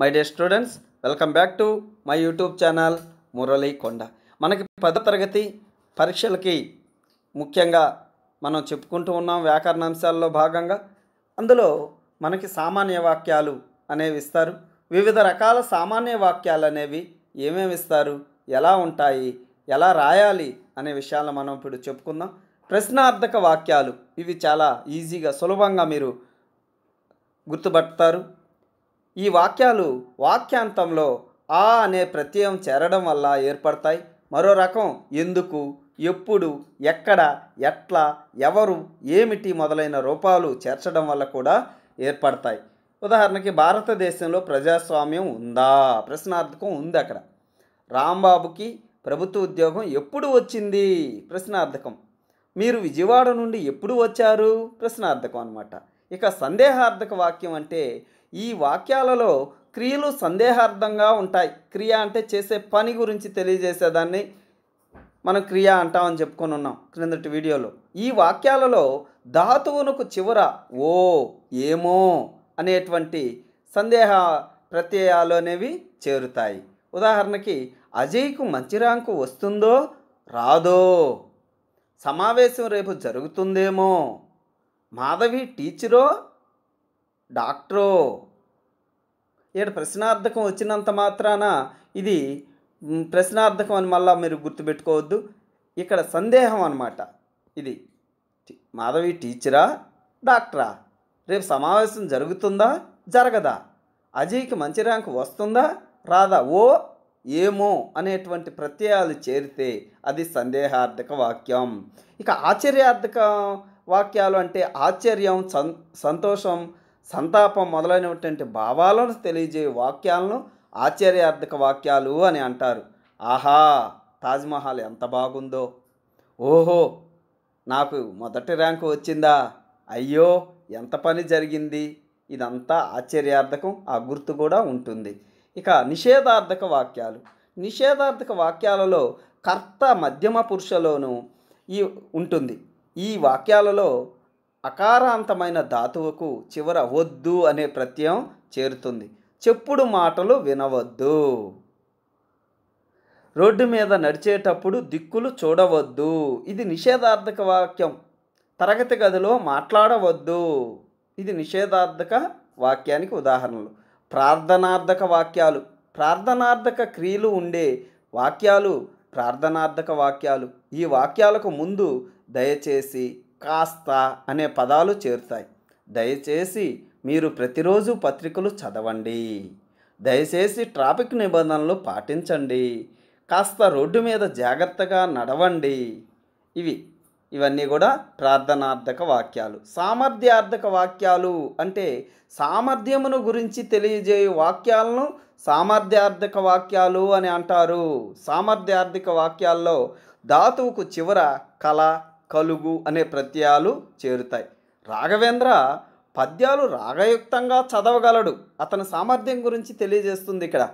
my dear students welcome back to my YouTube channel Murali Konda మనకి పదో తరగతి పరీక్షలకి ముఖ్యంగా మనం చెప్పుకుంటూ ఉన్నాం వ్యాకరణాంశాల్లో భాగంగా అందులో మనకి సామాన్య వాక్యాలు అనేవి ఇస్తారు వివిధ రకాల సామాన్య వాక్యాలు అనేవి ఏమేమి ఇస్తారు ఎలా ఉంటాయి ఎలా రాయాలి అనే విషయాలను మనం ఇప్పుడు చెప్పుకుందాం ప్రశ్నార్థక వాక్యాలు ఇవి చాలా ఈజీగా సులభంగా మీరు గుర్తుపడతారు ఈ వాక్యాలు వాక్యాంతంలో ఆ అనే ప్రత్యయం చేరడం వల్ల ఏర్పడతాయి మరో రకం ఎందుకు ఎప్పుడు ఎక్కడ ఎట్లా ఎవరు ఏమిటి మొదలైన రూపాలు చేర్చడం వల్ల కూడా ఏర్పడతాయి ఉదాహరణకి భారతదేశంలో ప్రజాస్వామ్యం ఉందా ప్రశ్నార్థకం ఉంది అక్కడ రాంబాబుకి ప్రభుత్వ ఉద్యోగం ఎప్పుడు వచ్చింది ప్రశ్నార్థకం మీరు విజయవాడ నుండి ఎప్పుడు వచ్చారు ప్రశ్నార్థకం అనమాట ఇక సందేహార్థక వాక్యం అంటే ఈ వాక్యాలలో క్రియలు సందేహార్థంగా ఉంటాయి క్రియ అంటే చేసే పని గురించి తెలియజేసేదాన్ని మనం క్రియ అంటామని చెప్పుకొని ఉన్నాం క్రిందటి వీడియోలో ఈ వాక్యాలలో ధాతువునకు చివర ఓ ఏమో అనేటువంటి సందేహ ప్రత్యయాలు అనేవి చేరుతాయి ఉదాహరణకి అజయ్కు మంచి ర్యాంకు వస్తుందో రాదో సమావేశం రేపు జరుగుతుందేమో మాధవి టీచరో డాక్టరో ఏడు ప్రశ్నార్థకం వచ్చినంత మాత్రాన ఇది ప్రశ్నార్థకం అని మళ్ళీ మీరు గుర్తుపెట్టుకోవద్దు ఇక్కడ సందేహం అనమాట ఇది మాధవి టీచరా డాక్టరా రేపు సమావేశం జరుగుతుందా జరగదా అజయ్కి మంచి ర్యాంక్ వస్తుందా రాదా ఓ ఏమో అనేటువంటి ప్రత్యయాలు చేరితే అది సందేహార్థక వాక్యం ఇక ఆశ్చర్యార్థక వాక్యాలు అంటే ఆశ్చర్యం సంతోషం సంతాపం మొదలైనటువంటి భావాలను తెలియజేయ వాక్యాలను ఆశ్చర్యార్థక వాక్యాలు అని అంటారు ఆహా తాజ్మహల్ ఎంత బాగుందో ఓహో నాకు మొదటి ర్యాంకు వచ్చిందా అయ్యో ఎంత పని జరిగింది ఇదంతా ఆశ్చర్యార్థకం ఆ గుర్తు కూడా ఉంటుంది ఇక నిషేధార్థక వాక్యాలు నిషేధార్థక వాక్యాలలో కర్త మధ్యమ పురుషలోను ఈ ఉంటుంది ఈ వాక్యాలలో అకారాంతమైన ధాతువుకు చివర వద్దు అనే ప్రత్యయం చేరుతుంది చెప్పుడు మాటలు వినవద్దు రోడ్డు మీద నడిచేటప్పుడు దిక్కులు చూడవద్దు ఇది నిషేధార్థక వాక్యం తరగతి గదిలో మాట్లాడవద్దు ఇది నిషేధార్థక వాక్యానికి ఉదాహరణలు ప్రార్థనార్థక వాక్యాలు ప్రార్థనార్థక క్రియలు ఉండే వాక్యాలు ప్రార్థనార్థక వాక్యాలు ఈ వాక్యాలకు ముందు దయచేసి కాస్త అనే పదాలు చేరుతాయి దయచేసి మీరు ప్రతిరోజు పత్రికలు చదవండి దయచేసి ట్రాఫిక్ నిబంధనలు పాటించండి కాస్త రోడ్డు మీద జాగ్రత్తగా నడవండి ఇవి ఇవన్నీ కూడా ప్రార్థనార్థక వాక్యాలు సామర్థ్యార్థక వాక్యాలు అంటే సామర్థ్యమును గురించి తెలియజేయ వాక్యాలను సామర్థ్యార్థక వాక్యాలు అని అంటారు సామర్థ్యార్థక వాక్యాల్లో ధాతువుకు చివర కళ కలుగు అనే ప్రత్యయాలు చేరుతాయి రాఘవేంద్ర పద్యాలు రాగయుక్తంగా చదవగలడు అతని సామర్థ్యం గురించి తెలియజేస్తుంది ఇక్కడ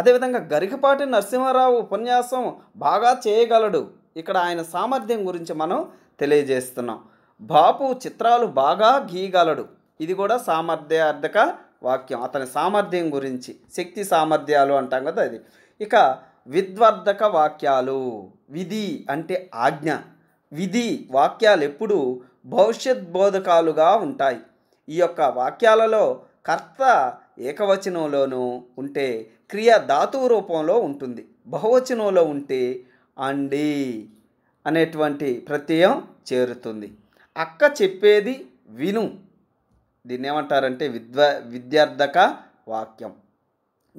అదేవిధంగా గరికపాటి నరసింహారావు ఉపన్యాసం బాగా చేయగలడు ఇక్కడ ఆయన సామర్థ్యం గురించి మనం తెలియజేస్తున్నాం బాపు చిత్రాలు బాగా గీయగలడు ఇది కూడా సామర్థ్యార్థక వాక్యం అతని సామర్థ్యం గురించి శక్తి సామర్థ్యాలు అంటాం కదా అది ఇక విద్వర్ధక వాక్యాలు విధి అంటే ఆజ్ఞ విధి వాక్యాలు ఎప్పుడూ భవిష్యత్ బోధకాలుగా ఉంటాయి ఈ యొక్క వాక్యాలలో కర్త ఏకవచనంలోనూ ఉంటే క్రియ ధాతువు రూపంలో ఉంటుంది బహువచనంలో ఉంటే అండి అనేటువంటి ప్రత్యయం చేరుతుంది అక్క చెప్పేది విను దీన్ని ఏమంటారంటే విద్వ విద్యార్థక వాక్యం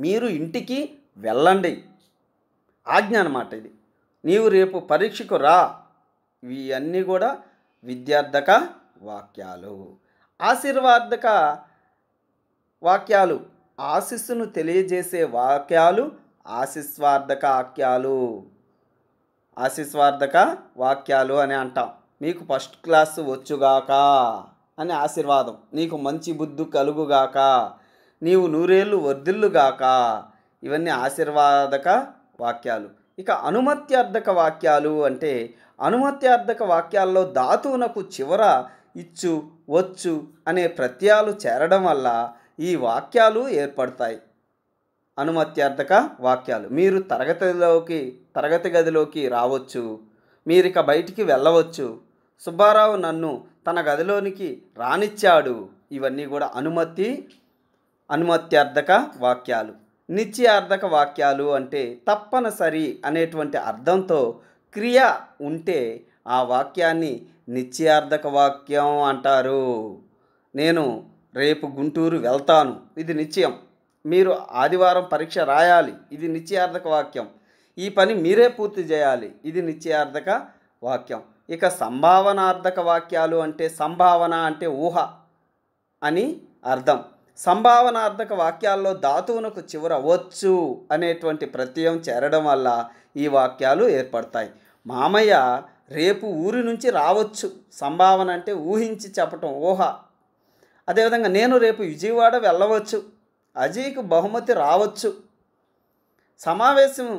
మీరు ఇంటికి వెళ్ళండి ఆజ్ఞ అనమాట ఇది నీవు రేపు పరీక్షకు రా ఇవన్నీ కూడా విద్యార్థక వాక్యాలు ఆశీర్వార్థక వాక్యాలు ఆశీస్సును తెలియజేసే వాక్యాలు ఆశీస్వార్థక వాక్యాలు ఆశీస్వార్థక వాక్యాలు అని అంటాం మీకు ఫస్ట్ క్లాస్ వచ్చుగాక అని ఆశీర్వాదం నీకు మంచి బుద్ధి కలుగుగాక నీవు నూరేళ్ళు వర్ధిల్లుగాక ఇవన్నీ ఆశీర్వాదక వాక్యాలు ఇక అనుమత్యార్థక వాక్యాలు అంటే అనుమత్యార్థక వాక్యాల్లో ధాతువునకు చివర ఇచ్చు వచ్చు అనే ప్రత్యయాలు చేరడం వల్ల ఈ వాక్యాలు ఏర్పడతాయి అనుమత్యార్థక వాక్యాలు మీరు తరగతిలోకి తరగతి గదిలోకి రావచ్చు మీరిక బయటికి వెళ్ళవచ్చు సుబ్బారావు నన్ను తన గదిలోనికి రానిచ్చాడు ఇవన్నీ కూడా అనుమతి అనుమత్యార్థక వాక్యాలు నిత్యార్థక వాక్యాలు అంటే తప్పనిసరి అనేటువంటి అర్థంతో క్రియ ఉంటే ఆ వాక్యాన్ని నిత్యార్థక వాక్యం అంటారు నేను రేపు గుంటూరు వెళ్తాను ఇది నిశ్చయం మీరు ఆదివారం పరీక్ష రాయాలి ఇది నిత్యార్థక వాక్యం ఈ పని మీరే పూర్తి చేయాలి ఇది నిత్యార్థక వాక్యం ఇక సంభావనార్థక వాక్యాలు అంటే సంభావన అంటే ఊహ అని అర్థం సంభావనార్థక వాక్యాల్లో ధాతువునకు చివర వచ్చు అనేటువంటి ప్రత్యయం చేరడం వల్ల ఈ వాక్యాలు ఏర్పడతాయి మామయ్య రేపు ఊరి నుంచి రావచ్చు సంభావన అంటే ఊహించి చెప్పటం ఊహ అదేవిధంగా నేను రేపు విజయవాడ వెళ్ళవచ్చు అజయ్కు బహుమతి రావచ్చు సమావేశం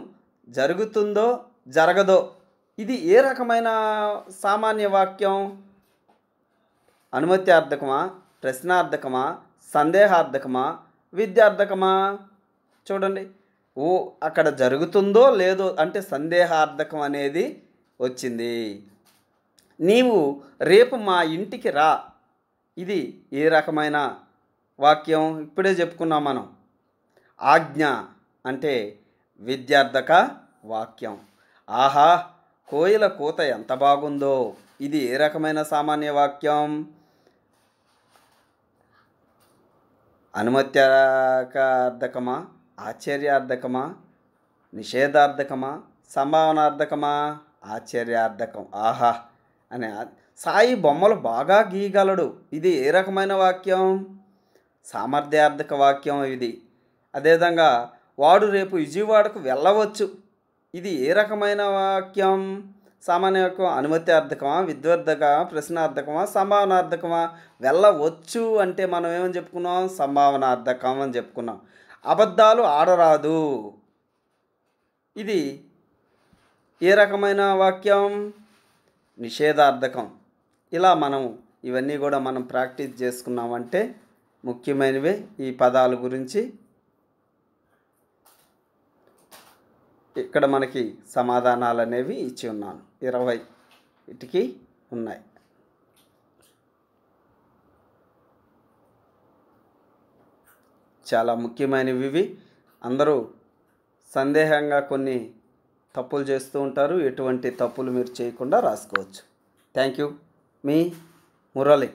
జరుగుతుందో జరగదో ఇది ఏ రకమైన సామాన్య వాక్యం అనుమత్యార్థకమా ప్రశ్నార్థకమా సందేహార్థకమా విద్యార్థకమా చూడండి ఓ అక్కడ జరుగుతుందో లేదో అంటే సందేహార్థకం అనేది వచ్చింది నీవు రేపు మా ఇంటికి రా ఇది ఏ రకమైన వాక్యం ఇప్పుడే చెప్పుకున్నాం మనం ఆజ్ఞ అంటే విద్యార్థక వాక్యం ఆహా కోయిల కూత ఎంత బాగుందో ఇది ఏ రకమైన సామాన్య వాక్యం అనుమత్యార్థకమా ఆశ్చర్యార్థకమా నిషేధార్థకమా సంభావనార్థకమా ఆశ్చర్యార్థకం ఆహా అని సాయి బొమ్మలు బాగా గీయగలడు ఇది ఏ రకమైన వాక్యం సామర్థ్యార్థక వాక్యం ఇది అదేవిధంగా వాడు రేపు విజయవాడకు వెళ్ళవచ్చు ఇది ఏ రకమైన వాక్యం సామాన్యకు అర్థకమా విద్వర్ధకమా ప్రశ్నార్థకమా సంభావనార్థకమా వెళ్ళవచ్చు అంటే మనం ఏమని చెప్పుకున్నాం సంభావనార్థకం అని చెప్పుకున్నాం అబద్ధాలు ఆడరాదు ఇది ఏ రకమైన వాక్యం నిషేధార్థకం ఇలా మనం ఇవన్నీ కూడా మనం ప్రాక్టీస్ చేసుకున్నామంటే ముఖ్యమైనవి ఈ పదాల గురించి ఇక్కడ మనకి సమాధానాలు అనేవి ఇచ్చి ఉన్నాను ఇరవై ఇటుకి ఉన్నాయి చాలా ముఖ్యమైనవి ఇవి అందరూ సందేహంగా కొన్ని తప్పులు చేస్తూ ఉంటారు ఎటువంటి తప్పులు మీరు చేయకుండా రాసుకోవచ్చు థ్యాంక్ యూ మీ మురళి